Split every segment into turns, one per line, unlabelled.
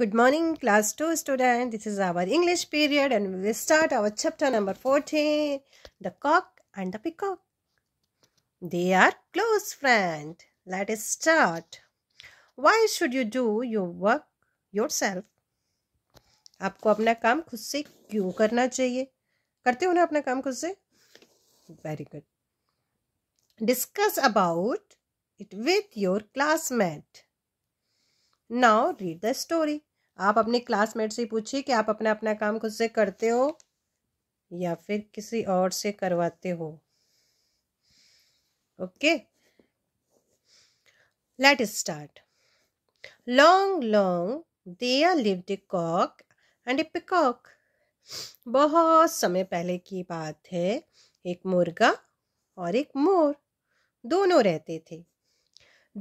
Good morning class 2 student. This is our English period and we will start our chapter number 14. The cock and the peacock. They are close friends. Let us start. Why should you do your work yourself? आपको अपना काम खुद से क्यों करना चाहिए करते हो ना अपना काम खुद से very good discuss about it with your classmate now read the story आप अपने क्लासमेट से पूछिए कि आप अपना अपना काम खुद से करते हो या फिर किसी और से करवाते हो okay let start long long are lived a cock and a peacock बहुत समय पहले की बात है एक मुर्गा और एक मोर दोनों रहते थे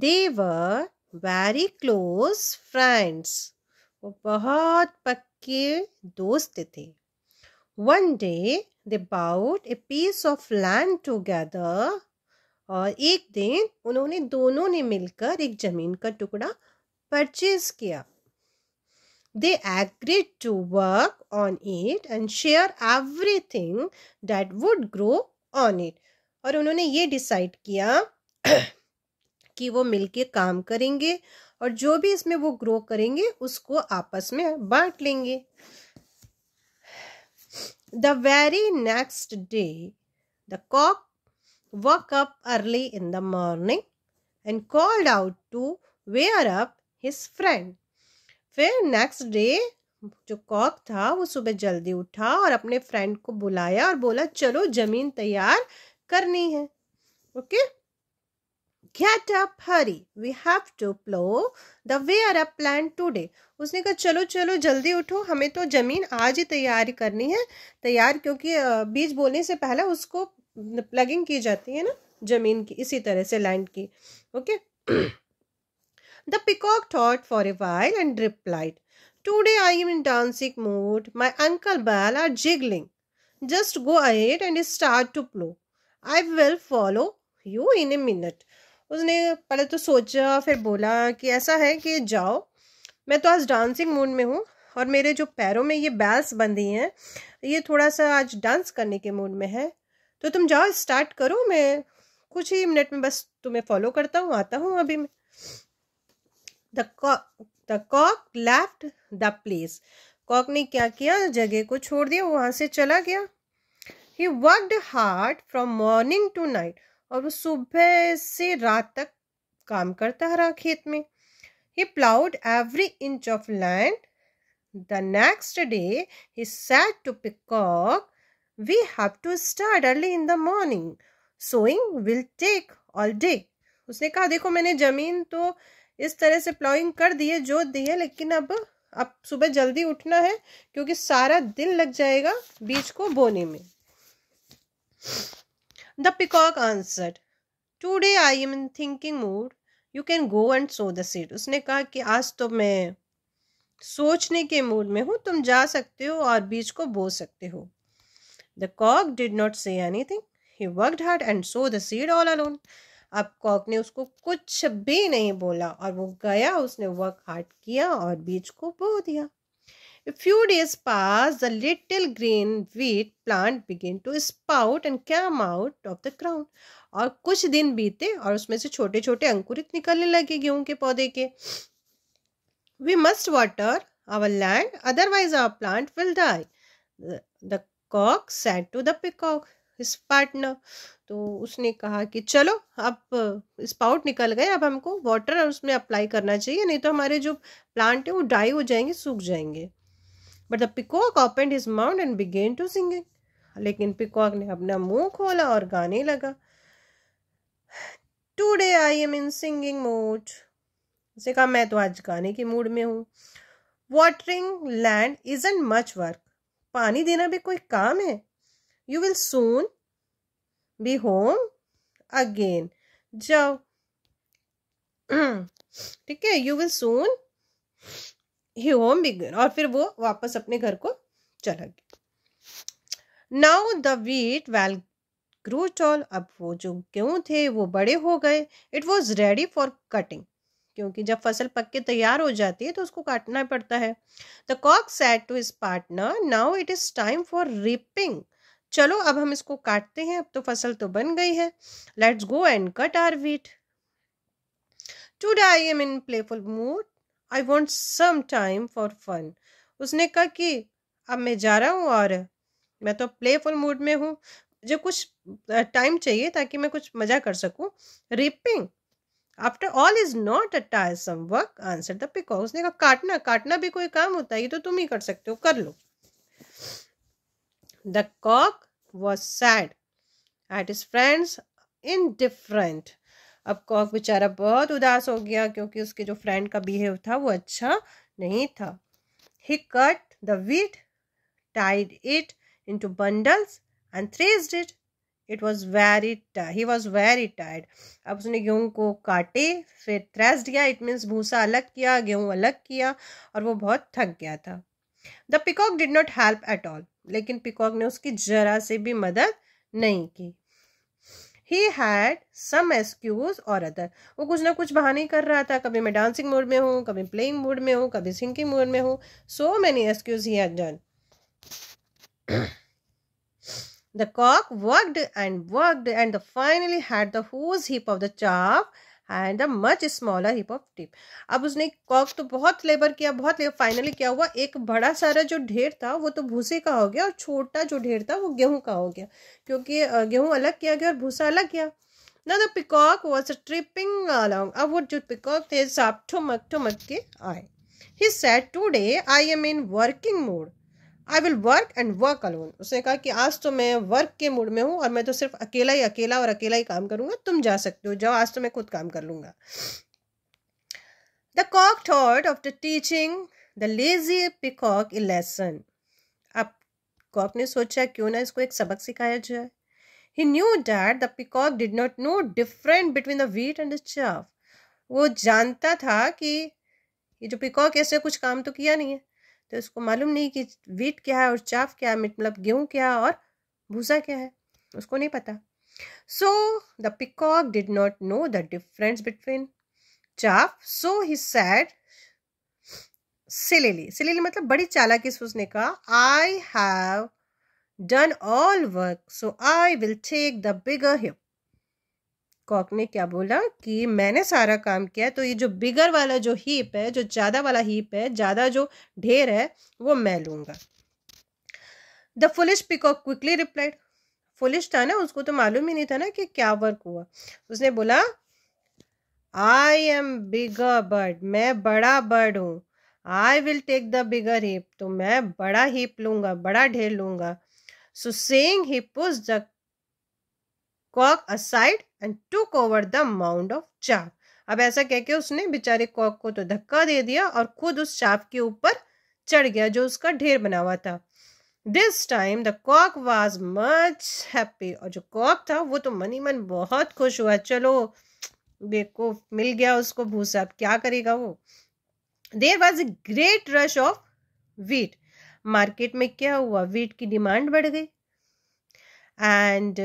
देवर वेरी क्लोज फ्रेंड्स वो बहुत पक्के दोस्त थे one day they bought a piece of land together और एक दिन उन्होंने दोनों ने मिलकर एक जमीन का टुकड़ा परचेज किया they agreed to work on it and share everything that would grow on it और उन्होंने ये डिसाइड किया कि वो मिलके काम करेंगे और जो भी इसमें वो ग्रो करेंगे उसको आपस में बांट लेंगे the very next day the cock woke up early in the morning and called out to wake up his friend फिर नेक्स्ट डे जो कॉक था वो सुबह जल्दी उठा और अपने फ्रेंड को बुलाया और बोला चलो ज़मीन तैयार करनी है okay okay? Get up hurry we have to plough the way are a plan today उसने कहा चलो चलो जल्दी उठो हमें तो ज़मीन आज ही तैयार करनी है तैयार क्योंकि बीज बोलने से पहले उसको प्लगिंग की जाती है ना ज़मीन की इसी तरह से लैंड की okay the peacock thought for a while and replied today I am in dancing mood my ankle bells are jiggling just go ahead and start to plough I will follow you in a minute उसने पहले तो सोचा फिर बोला कि ऐसा है कि जाओ मैं तो आज डांसिंग मूड में हूँ और मेरे जो पैरों में ये बैल्स बंधी हैं ये थोड़ा सा आज डांस करने के मूड में है तो तुम जाओ स्टार्ट करो मैं कुछ ही मिनट में बस तुम्हें फॉलो करता हूँ आता हूँ अभी मैं the cock the cock left the place cock ने क्या किया जगह को छोड़ दिया वहाँ से चला गया he worked hard from morning to night और वो सुबह से रात तक काम करता हरा खेत में he ploughed every inch of land the next day he said to peacock we have to start early in the morning sowing will take all day उसने कहा देखो मैंने जमीन तो इस तरह से प्लाउइंग कर दी है जोत दी है लेकिन अब अब सुबह जल्दी उठना है क्योंकि सारा दिन लग जाएगा बीज को बोने में The peacock answered, today I am in thinking mood you can go and sow the seed उसने कहा कि आज तो मैं सोचने के मूड में हूँ तुम जा सकते हो और बीज को बो सकते हो the cock did not say anything he worked hard and sow the seed all alone अब कॉक ने उसको कुछ भी नहीं बोला और वो गया उसने वर्क हार्ड किया और बीज को बो दिया A few days pass, the little green wheat plant begin to spout and come out of the ground. और कुछ दिन बीते और उसमें से छोटे छोटे अंकुरित निकलने लगे गेहूं के पौधे के we must water our land otherwise our plant will die the cock said to the peacock his partner तो उसने कहा कि चलो अब स्पाउट निकल गए अब हमको वाटर उसमें अप्लाई करना चाहिए नहीं तो हमारे जो प्लांट हैं वो ड्राई हो जाएंगे सूख जाएंगे but the peacock open his mouth and began to singing लेकिन पिकॉक ने अपना मुंह खोला और गाने लगा today I am in singing mood उसे कहा मैं तो आज गाने के मूड में हूँ watering land is and much work पानी देना भी कोई काम है you will soon be home again जाओ ठीक है you will soon be home began और फिर वो वापस अपने घर को चला गया now the wheat well grow tall अब वो जो गेहूँ थे वो बड़े हो गए it was ready for cutting क्योंकि जब फसल पक के तैयार हो जाती है तो उसको काटना पड़ता है the cock said to his partner now it is time for reaping चलो अब हम इसको काटते हैं अब तो फसल तो बन गई है let's go and cut our wheat today I am in playful mood I want some time for fun उसने कहा कि अब मैं जा रहा हूँ और मैं तो प्लेफुल मूड में हूँ मुझे कुछ टाइम चाहिए ताकि मैं कुछ मजा कर सकूँ reaping after all is not a tiresome work answer the peacock उसने कहा काटना काटना भी कोई काम होता है ये तो तुम ही कर सकते हो कर लो the cock was sad at his friends indifferent अब कॉक बेचारा बहुत उदास हो गया क्योंकि उसके जो फ्रेंड का बिहेव था वो अच्छा नहीं था ही cut the wheat Tide it into bundles and thrased it it was very Tide he was very Tide अब उसने गेहूँ को काटे फिर थ्रेस्ड किया इट मीन्स भूसा अलग किया गेहूँ अलग किया और वो बहुत थक गया था the peacock did not help at all लेकिन पिकॉक ने उसकी जरा से भी मदद नहीं की he had some excuse or other वो कुछ ना कुछ बहाने कर रहा था कभी मैं डांसिंग मूड में हूँ कभी प्लेइंग मूड में हूँ कभी सिंगिंग मूड में हूँ so many excuse he had done the cock worked and worked and the finally had the huge heap of the chaff and a much smaller heap of tip अब उसने Kock तो बहुत labour किया बहुत labour finally क्या हुआ एक बड़ा सारा जो ढेर था वो तो भूसे का हो गया और छोटा जो ढेर था वो गेहूं का हो गया क्योंकि गेहूं अलग किया गया और भूसा अलग किया ना the peacock was tripping along अब वो जो पिकॉक थे साप ठुमक ठुमक के आए he said today I am in working mood I will work and work alone उसने कहा कि आज तो मैं वर्क के मूड में हूँ और मैं तो सिर्फ अकेला ही अकेला और अकेला ही काम करूँगा तुम जा सकते हो जाओ आज तो मैं खुद काम कर लूँगा the cock thought of the teaching the lazy peacock a lesson अब कॉक ने सोचा क्यों ना इसको एक सबक सिखाया जाए he knew that the peacock did not know different between the wheat and the chaff वो जानता था कि ये जो पिकॉक ऐसे कुछ काम तो किया नहीं है तो उसको मालूम नहीं कि वीट क्या है और चाफ क्या है मतलब गेहूँ क्या है और भूसा क्या है उसको नहीं पता so the peacock did not know the difference between chaff so he said slyly slyly मतलब बड़ी चालाकी सोचने का कहा I have done all work so I will take the bigger heap cock ने क्या बोला कि मैंने सारा काम किया तो ये जो बिगर वाला जो हीप है जो ज़्यादा वाला हीप है ज़्यादा जो ढेर है वो मैं लूँगा the foolish peacock quickly replied foolish था ना उसको तो मालूम ही नहीं था ना कि क्या वर्क हुआ उसने बोला आई एम बिगर बर्ड मैं बड़ा बर्ड हूँ I will take the bigger heap तो मैं बड़ा हीप लूंगा बड़ा ढेर लूंगा so saying he push the cock aside and took over the mound of chaff अब ऐसा कह के उसने बेचारे कॉक को तो धक्का दे दिया और खुद उस चाप के ऊपर चढ़ गया जो उसका ढेर बना हुआ था this time the cock was much happy और जो कॉक था वो तो मनी मन बहुत खुश हुआ चलो बेवकूफ मिल गया उसको भूसा अब क्या करेगा वो there was a great rush of wheat market में क्या हुआ वीट की डिमांड बढ़ गई and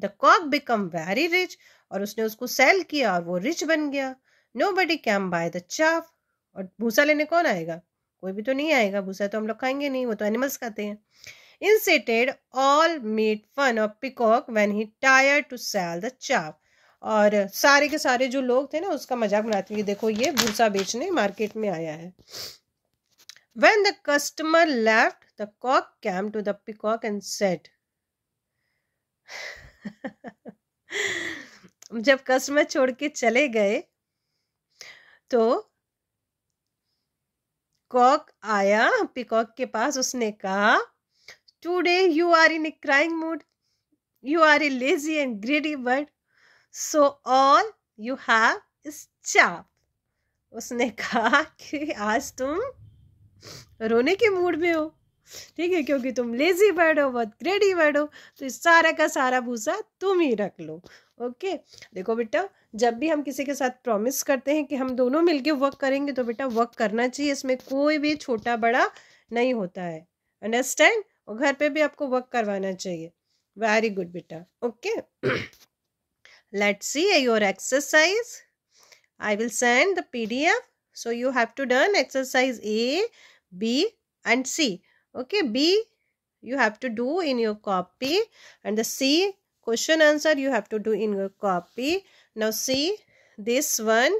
the cock become very rich और उसने उसको सेल किया और वो रिच बन गया nobody came by the chaff और भूसा लेने कौन आएगा कोई भी तो नहीं आएगा भूसा तो हम लोग खाएंगे नहीं वो तो एनिमल्स खाते हैं seated all made fun of peacock when he tried to sell the chaff और सारे के सारे जो लोग थे ना उसका मजाक बनाते हुए देखो ये भूसा बेचने मार्केट में आया है when the customer left the cock came to the peacock and said जब कस्टमर छोड़ के चले गए तो कॉक आया पिकॉक के पास उसने कहा today you are in a crying mood you are a lazy and greedy bird so all you have is chaff उसने कहा कि आज तुम रोने के मूड में हो ठीक है क्योंकि तुम लेजी बर्ड हो बहुत ग्रेडी बर्ड हो तो इस सारा का सारा भूसा तुम ही रख लो ओके देखो बेटा जब भी हम किसी के साथ प्रॉमिस करते हैं कि हम दोनों मिलके वर्क करेंगे तो बेटा वर्क करना चाहिए इसमें कोई भी छोटा बड़ा नहीं होता है अंडरस्टैंड और घर पे भी आपको वर्क करवाना चाहिए वेरी गुड बेटा okay let's see your exercise I will send the PDF so you have to done exercise A B and C okay b you have to do in your copy and the c question answer you have to do in your copy now see this one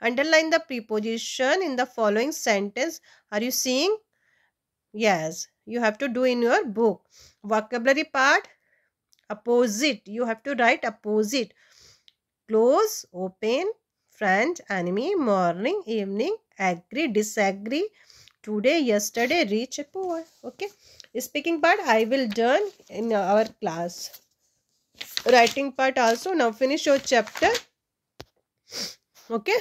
underline the preposition in the following sentence are you seeing yes you have to do in your book vocabulary part opposite you have to write opposite close open friend enemy morning evening agree disagree today yesterday reach poor okay speaking part i will done in our class writing part also now finish your chapter okay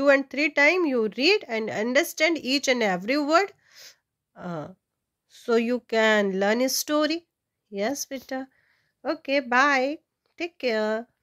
two and three time you read and understand each and every word uh, so you can learn a story yes beta okay bye take care